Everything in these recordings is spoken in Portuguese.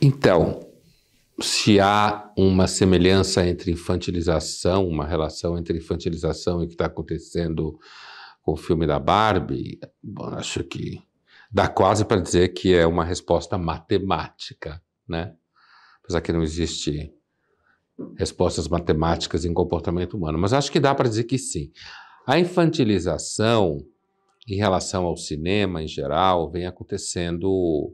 Então, se há uma semelhança entre infantilização, uma relação entre infantilização e o que está acontecendo com o filme da Barbie, bom, acho que dá quase para dizer que é uma resposta matemática, né? Apesar que não existe respostas matemáticas em comportamento humano, mas acho que dá para dizer que sim. A infantilização em relação ao cinema em geral vem acontecendo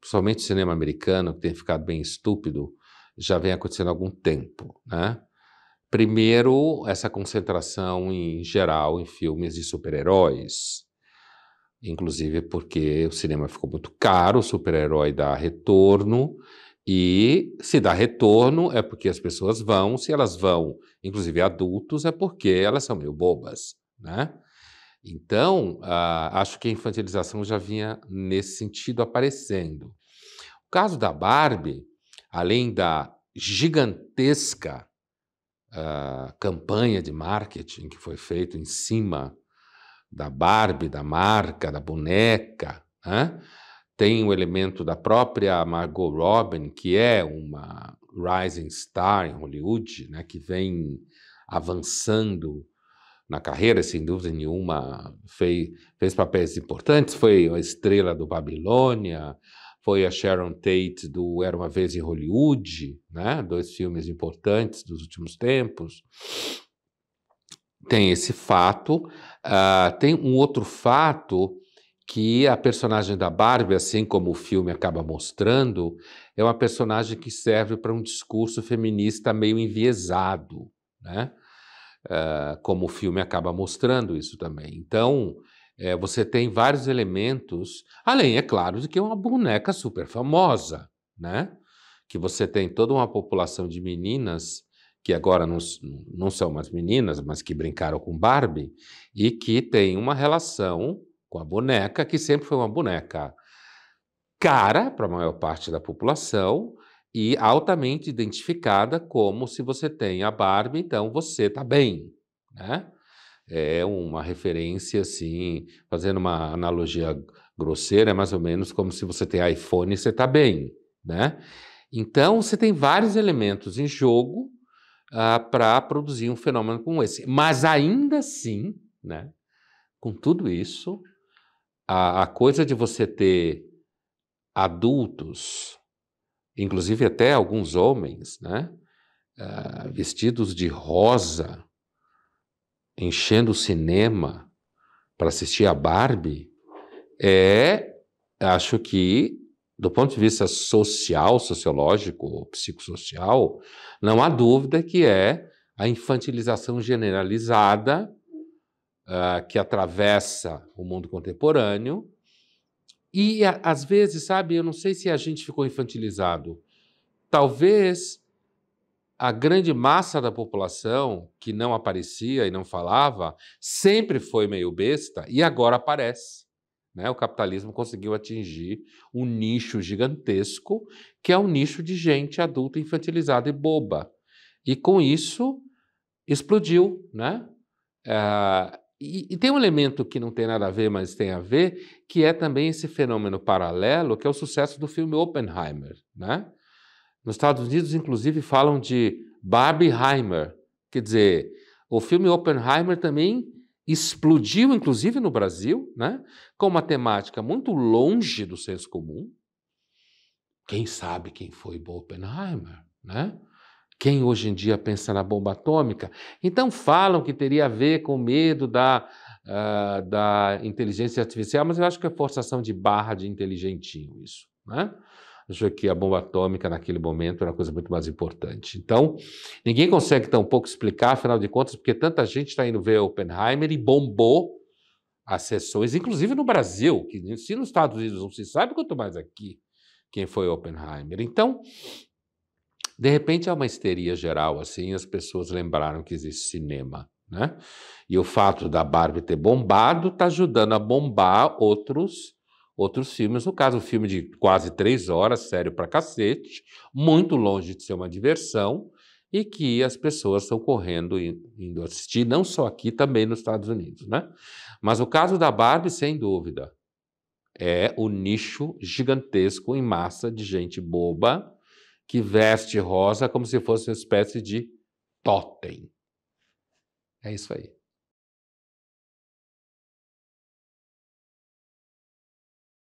principalmente o cinema americano, que tem ficado bem estúpido, já vem acontecendo há algum tempo, né? Primeiro, essa concentração em geral em filmes de super-heróis, inclusive porque o cinema ficou muito caro, o super-herói dá retorno, e se dá retorno é porque as pessoas vão, se elas vão, inclusive adultos, é porque elas são meio bobas, né? Então, ah, acho que a infantilização já vinha nesse sentido aparecendo. O caso da Barbie, além da gigantesca ah, campanha de marketing que foi feita em cima da Barbie, da marca, da boneca, né? tem o elemento da própria Margot Robin, que é uma rising star em Hollywood, né? que vem avançando na carreira, sem dúvida nenhuma, fez, fez papéis importantes, foi a estrela do Babilônia, foi a Sharon Tate do Era uma vez em Hollywood, né? Dois filmes importantes dos últimos tempos. Tem esse fato, uh, tem um outro fato que a personagem da Barbie, assim como o filme acaba mostrando, é uma personagem que serve para um discurso feminista meio enviesado, né? Ah, como o filme acaba mostrando isso também. Então, é, você tem vários elementos, além, é claro, de que é uma boneca super famosa, né? Que você tem toda uma população de meninas que agora não, não são mais meninas, mas que brincaram com Barbie e que tem uma relação com a boneca, que sempre foi uma boneca cara para a maior parte da população, e altamente identificada como se você tem a Barbie, então você está bem, né? É uma referência assim, fazendo uma analogia grosseira, é mais ou menos como se você tem iPhone e você está bem, né? Então você tem vários elementos em jogo ah, para produzir um fenômeno como esse, mas ainda assim, né? Com tudo isso, a, a coisa de você ter adultos inclusive até alguns homens, né, uh, vestidos de rosa, enchendo o cinema para assistir a Barbie, é, acho que, do ponto de vista social, sociológico, psicossocial, não há dúvida que é a infantilização generalizada uh, que atravessa o mundo contemporâneo e a, às vezes, sabe, eu não sei se a gente ficou infantilizado. Talvez a grande massa da população que não aparecia e não falava sempre foi meio besta e agora aparece. Né? O capitalismo conseguiu atingir um nicho gigantesco, que é um nicho de gente adulta, infantilizada e boba. E com isso explodiu, né? Eh, e, e, tem um elemento que não tem nada a ver, mas tem a ver, que é também esse fenômeno paralelo, que é o sucesso do filme Oppenheimer. Né? Nos Estados Unidos, inclusive, falam de Barbieheimer, quer dizer, o filme Oppenheimer também explodiu, inclusive no Brasil, né? com uma temática muito longe do senso comum. Quem sabe quem foi Oppenheimer? Né? Quem hoje em dia pensa na bomba atômica? Então falam que teria a ver com o medo da, uh, da inteligência artificial, mas eu acho que é forçação de barra de inteligentinho isso. Né? Acho que a bomba atômica naquele momento era a coisa muito mais importante. Então, ninguém consegue tão pouco explicar, afinal de contas, porque tanta gente está indo ver Oppenheimer e bombou as sessões, inclusive no Brasil, que se nos Estados Unidos não se sabe, quanto mais aqui quem foi Oppenheimer. Então, de repente há é uma histeria geral, assim, as pessoas lembraram que existe cinema. Né? E o fato da Barbie ter bombado está ajudando a bombar outros outros filmes. No caso, um filme de quase três horas, sério pra cacete, muito longe de ser uma diversão, e que as pessoas estão correndo indo assistir, não só aqui, também nos Estados Unidos, né? Mas o caso da Barbie, sem dúvida, é o nicho gigantesco em massa de gente boba que veste rosa como se fosse uma espécie de totem. É isso aí.